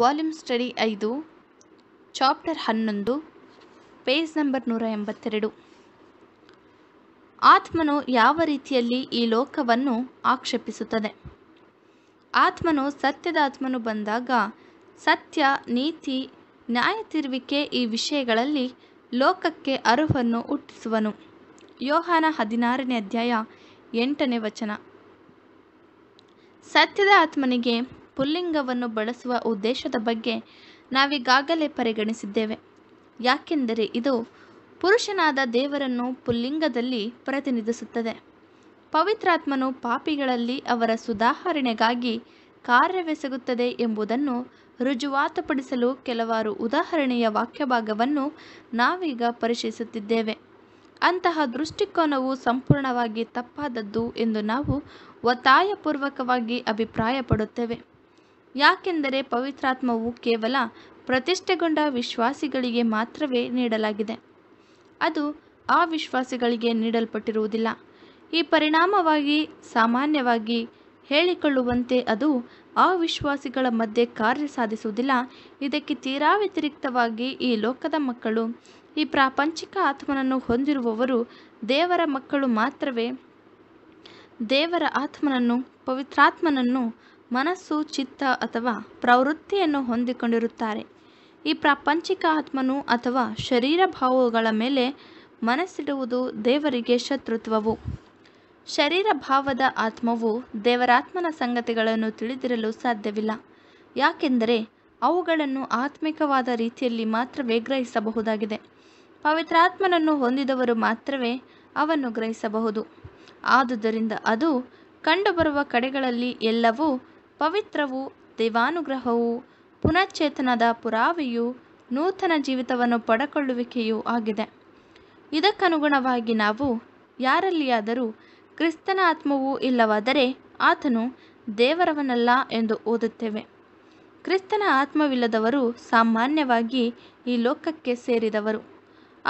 volume study ಐದು chapter ಹನ್ನೊಂದು page number ನೂರ ಎಂಬತ್ತೆರಡು ಆತ್ಮನು ಯಾವ ರೀತಿಯಲ್ಲಿ ಈ ಲೋಕವನ್ನು ಆಕ್ಷೇಪಿಸುತ್ತದೆ ಆತ್ಮನು ಸತ್ಯದ ಆತ್ಮನು ಬಂದಾಗ ಸತ್ಯ ನೀತಿ ನ್ಯಾಯ ತಿರುವಿಕೆ ಈ ವಿಷಯಗಳಲ್ಲಿ ಲೋಕಕ್ಕೆ ಅರಿವನ್ನು ಹುಟ್ಟಿಸುವನು ಯೋಹಾನ ಹದಿನಾರನೇ ಅಧ್ಯಾಯ ಎಂಟನೇ ವಚನ ಸತ್ಯದ ಆತ್ಮನಿಗೆ ಪುಲ್ಲಿಂಗವನ್ನು ಬಳಸುವ ಉದ್ದೇಶದ ಬಗ್ಗೆ ನಾವೀಗಾಗಲೇ ಪರಿಗಣಿಸಿದ್ದೇವೆ ಯಾಕೆಂದರೆ ಇದು ಪುರುಷನಾದ ದೇವರನ್ನು ಪುಲ್ಲಿಂಗದಲ್ಲಿ ಪ್ರತಿನಿಧಿಸುತ್ತದೆ ಪವಿತ್ರಾತ್ಮನು ಪಾಪಿಗಳಲ್ಲಿ ಅವರ ಸುಧಾರಣೆಗಾಗಿ ಕಾರ್ಯವೆಸಗುತ್ತದೆ ಎಂಬುದನ್ನು ರುಜುವಾತಪಡಿಸಲು ಕೆಲವಾರು ಉದಾಹರಣೆಯ ವಾಕ್ಯಭಾಗವನ್ನು ನಾವೀಗ ಪರಿಶೀಲಿಸುತ್ತಿದ್ದೇವೆ ಅಂತಹ ದೃಷ್ಟಿಕೋನವು ಸಂಪೂರ್ಣವಾಗಿ ತಪ್ಪಾದದ್ದು ಎಂದು ನಾವು ಒತ್ತಾಯಪೂರ್ವಕವಾಗಿ ಅಭಿಪ್ರಾಯಪಡುತ್ತೇವೆ ಯಾಕೆಂದರೆ ಪವಿತ್ರಾತ್ಮವು ಕೇವಲ ಪ್ರತಿಷ್ಠೆಗೊಂಡ ವಿಶ್ವಾಸಿಗಳಿಗೆ ಮಾತ್ರವೇ ನೀಡಲಾಗಿದೆ ಅದು ಆ ವಿಶ್ವಾಸಿಗಳಿಗೆ ನೀಡಲ್ಪಟ್ಟಿರುವುದಿಲ್ಲ ಈ ಪರಿಣಾಮವಾಗಿ ಸಾಮಾನ್ಯವಾಗಿ ಹೇಳಿಕೊಳ್ಳುವಂತೆ ಅದು ಅವಿಶ್ವಾಸಿಗಳ ಮಧ್ಯೆ ಕಾರ್ಯ ಸಾಧಿಸುವುದಿಲ್ಲ ಇದಕ್ಕೆ ತೀರಾ ವ್ಯತಿರಿಕ್ತವಾಗಿ ಈ ಲೋಕದ ಮಕ್ಕಳು ಈ ಪ್ರಾಪಂಚಿಕ ಆತ್ಮನನ್ನು ಹೊಂದಿರುವವರು ದೇವರ ಮಕ್ಕಳು ಮಾತ್ರವೇ ದೇವರ ಆತ್ಮನನ್ನು ಪವಿತ್ರಾತ್ಮನನ್ನು ಮನಸ್ಸು ಚಿತ್ತ ಅಥವಾ ಪ್ರವೃತ್ತಿಯನ್ನು ಹೊಂದಿಕೊಂಡಿರುತ್ತಾರೆ ಈ ಪ್ರಾಪಂಚಿಕ ಆತ್ಮನು ಅಥವಾ ಶರೀರ ಭಾವಗಳ ಮೇಲೆ ಮನಸ್ಸಿಡುವುದು ದೇವರಿಗೆ ಶತ್ರುತ್ವವು ಶರೀರ ಭಾವದ ಆತ್ಮವು ದೇವರಾತ್ಮನ ಸಂಗತಿಗಳನ್ನು ತಿಳಿದಿರಲು ಸಾಧ್ಯವಿಲ್ಲ ಯಾಕೆಂದರೆ ಅವುಗಳನ್ನು ಆತ್ಮಿಕವಾದ ರೀತಿಯಲ್ಲಿ ಮಾತ್ರವೇ ಗ್ರಹಿಸಬಹುದಾಗಿದೆ ಪವಿತ್ರಾತ್ಮನನ್ನು ಹೊಂದಿದವರು ಮಾತ್ರವೇ ಅವನ್ನು ಗ್ರಹಿಸಬಹುದು ಆದುದರಿಂದ ಅದು ಕಂಡುಬರುವ ಕಡೆಗಳಲ್ಲಿ ಎಲ್ಲವೂ ಪವಿತ್ರವೂ ದೇವಾನುಗ್ರಹವು ಪುನಶ್ಚೇತನದ ಪುರಾವೆಯೂ ನೂತನ ಜೀವಿತವನ್ನು ಪಡಕೊಳ್ಳುವಿಕೆಯೂ ಆಗಿದೆ ಇದಕ್ಕನುಗುಣವಾಗಿ ನಾವು ಯಾರಲ್ಲಿಯಾದರೂ ಕ್ರಿಸ್ತನ ಆತ್ಮವು ಇಲ್ಲವಾದರೆ ಆತನು ದೇವರವನಲ್ಲ ಎಂದು ಓದುತ್ತೇವೆ ಕ್ರಿಸ್ತನ ಆತ್ಮವಿಲ್ಲದವರು ಸಾಮಾನ್ಯವಾಗಿ ಈ ಲೋಕಕ್ಕೆ ಸೇರಿದವರು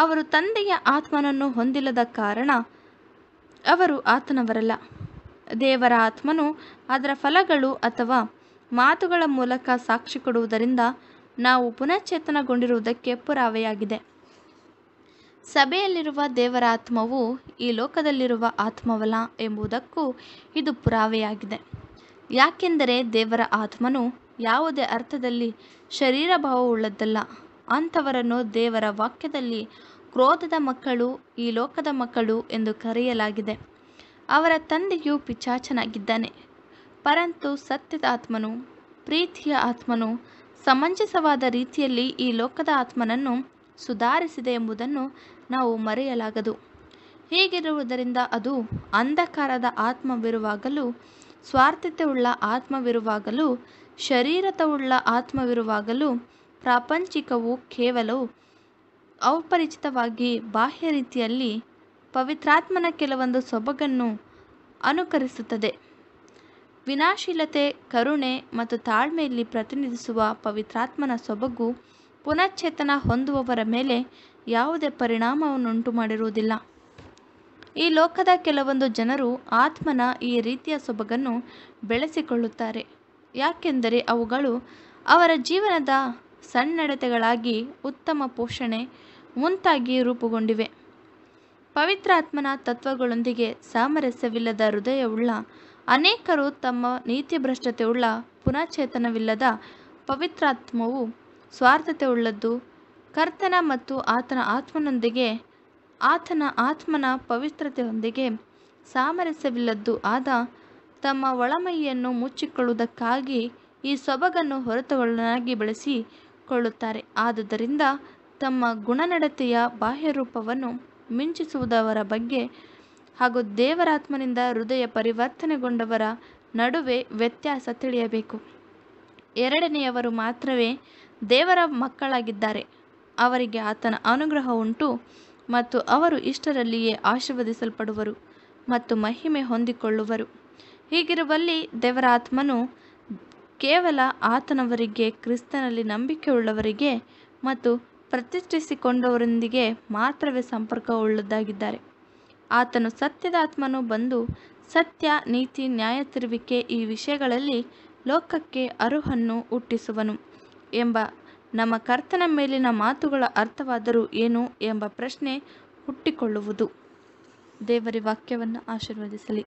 ಅವರು ತಂದೆಯ ಆತ್ಮನನ್ನು ಹೊಂದಿಲ್ಲದ ಕಾರಣ ಅವರು ಆತನವರಲ್ಲ ದೇವರ ಆತ್ಮನು ಅದರ ಫಲಗಳು ಅಥವಾ ಮಾತುಗಳ ಮೂಲಕ ಸಾಕ್ಷಿ ಕೊಡುವುದರಿಂದ ನಾವು ಪುನಶ್ಚೇತನಗೊಂಡಿರುವುದಕ್ಕೆ ಪುರಾವೆಯಾಗಿದೆ ಸಭೆಯಲ್ಲಿರುವ ದೇವರ ಆತ್ಮವು ಈ ಲೋಕದಲ್ಲಿರುವ ಆತ್ಮವಲ್ಲ ಎಂಬುದಕ್ಕೂ ಇದು ಪುರಾವೆಯಾಗಿದೆ ಯಾಕೆಂದರೆ ದೇವರ ಆತ್ಮನು ಯಾವುದೇ ಅರ್ಥದಲ್ಲಿ ಶರೀರ ಭಾವವುಳ್ಳದ್ದಲ್ಲ ಅಂಥವರನ್ನು ದೇವರ ವಾಕ್ಯದಲ್ಲಿ ಕ್ರೋಧದ ಮಕ್ಕಳು ಈ ಲೋಕದ ಮಕ್ಕಳು ಎಂದು ಕರೆಯಲಾಗಿದೆ ಅವರ ತಂದೆಯು ಪಿಚಾಚನಾಗಿದ್ದಾನೆ ಪರಂತು ಸತ್ಯದ ಆತ್ಮನು ಪ್ರೀತಿಯ ಆತ್ಮನು ಸಮಂಜಸವಾದ ರೀತಿಯಲ್ಲಿ ಈ ಲೋಕದ ಆತ್ಮನನ್ನು ಸುಧಾರಿಸಿದೆ ಎಂಬುದನ್ನು ನಾವು ಮರೆಯಲಾಗದು ಹೀಗಿರುವುದರಿಂದ ಅದು ಅಂಧಕಾರದ ಆತ್ಮವಿರುವಾಗಲೂ ಉಳ್ಳ ಆತ್ಮವಿರುವಾಗಲೂ ಶರೀರತವುಳ್ಳ ಆತ್ಮವಿರುವಾಗಲೂ ಪ್ರಾಪಂಚಿಕವು ಕೇವಲ ಔಪರಿಚಿತವಾಗಿ ಬಾಹ್ಯ ರೀತಿಯಲ್ಲಿ ಪವಿತ್ರಾತ್ಮನ ಕೆಲವೊಂದು ಸೊಬಗನ್ನು ಅನುಕರಿಸುತ್ತದೆ ವಿನಾಶೀಲತೆ ಕರುಣೆ ಮತ್ತು ತಾಳ್ಮೆಯಲ್ಲಿ ಪ್ರತಿನಿಧಿಸುವ ಪವಿತ್ರಾತ್ಮನ ಸೊಬಗು ಪುನಶ್ಚೇತನ ಹೊಂದುವವರ ಮೇಲೆ ಯಾವುದೇ ಪರಿಣಾಮವನ್ನುಂಟು ಮಾಡಿರುವುದಿಲ್ಲ ಈ ಲೋಕದ ಕೆಲವೊಂದು ಜನರು ಆತ್ಮನ ಈ ರೀತಿಯ ಸೊಬಗನ್ನು ಬೆಳೆಸಿಕೊಳ್ಳುತ್ತಾರೆ ಯಾಕೆಂದರೆ ಅವುಗಳು ಅವರ ಜೀವನದ ಸಣ್ಣಡತೆಗಳಾಗಿ ಉತ್ತಮ ಪೋಷಣೆ ಮುಂತಾಗಿ ರೂಪುಗೊಂಡಿವೆ ಪವಿತ್ರಾತ್ಮನ ತತ್ವಗಳೊಂದಿಗೆ ಸಾಮರಸ್ಯವಿಲ್ಲದ ಹೃದಯವುಳ್ಳ ಅನೇಕರು ತಮ್ಮ ನೀತಿಭ್ರಷ್ಟತೆಯುಳ್ಳ ಪುನಃಚೇತನವಿಲ್ಲದ ಪವಿತ್ರಾತ್ಮವು ಉಳ್ಳದ್ದು ಕರ್ತನ ಮತ್ತು ಆತನ ಆತ್ಮನೊಂದಿಗೆ ಆತನ ಆತ್ಮನ ಪವಿತ್ರತೆಯೊಂದಿಗೆ ಸಾಮರಸ್ಯವಿಲ್ಲದ್ದು ಆದ ತಮ್ಮ ಒಳಮೈಯನ್ನು ಮುಚ್ಚಿಕೊಳ್ಳುವುದಕ್ಕಾಗಿ ಈ ಸೊಬಗನ್ನು ಹೊರತುಗಳನ್ನಾಗಿ ಬಳಸಿಕೊಳ್ಳುತ್ತಾರೆ ಆದುದರಿಂದ ತಮ್ಮ ಗುಣನಡತೆಯ ಬಾಹ್ಯರೂಪವನ್ನು ಮಿಂಚಿಸುವುದವರ ಬಗ್ಗೆ ಹಾಗೂ ದೇವರಾತ್ಮನಿಂದ ಹೃದಯ ಪರಿವರ್ತನೆಗೊಂಡವರ ನಡುವೆ ವ್ಯತ್ಯಾಸ ತಿಳಿಯಬೇಕು ಎರಡನೆಯವರು ಮಾತ್ರವೇ ದೇವರ ಮಕ್ಕಳಾಗಿದ್ದಾರೆ ಅವರಿಗೆ ಆತನ ಅನುಗ್ರಹ ಉಂಟು ಮತ್ತು ಅವರು ಇಷ್ಟರಲ್ಲಿಯೇ ಆಶೀರ್ವದಿಸಲ್ಪಡುವರು ಮತ್ತು ಮಹಿಮೆ ಹೊಂದಿಕೊಳ್ಳುವರು ಹೀಗಿರುವಲ್ಲಿ ದೇವರಾತ್ಮನು ಕೇವಲ ಆತನವರಿಗೆ ಕ್ರಿಸ್ತನಲ್ಲಿ ನಂಬಿಕೆಯುಳ್ಳವರಿಗೆ ಮತ್ತು ಪ್ರತಿಷ್ಠಿಸಿಕೊಂಡವರೊಂದಿಗೆ ಮಾತ್ರವೇ ಸಂಪರ್ಕವುಳ್ಳದ್ದಾಗಿದ್ದಾರೆ ಆತನು ಸತ್ಯದ ಆತ್ಮನು ಬಂದು ಸತ್ಯ ನೀತಿ ನ್ಯಾಯ ತಿರುವಿಕೆ ಈ ವಿಷಯಗಳಲ್ಲಿ ಲೋಕಕ್ಕೆ ಅರುಹನ್ನು ಹುಟ್ಟಿಸುವನು ಎಂಬ ನಮ್ಮ ಕರ್ತನ ಮೇಲಿನ ಮಾತುಗಳ ಅರ್ಥವಾದರೂ ಏನು ಎಂಬ ಪ್ರಶ್ನೆ ಹುಟ್ಟಿಕೊಳ್ಳುವುದು ದೇವರ ವಾಕ್ಯವನ್ನು ಆಶೀರ್ವದಿಸಲಿ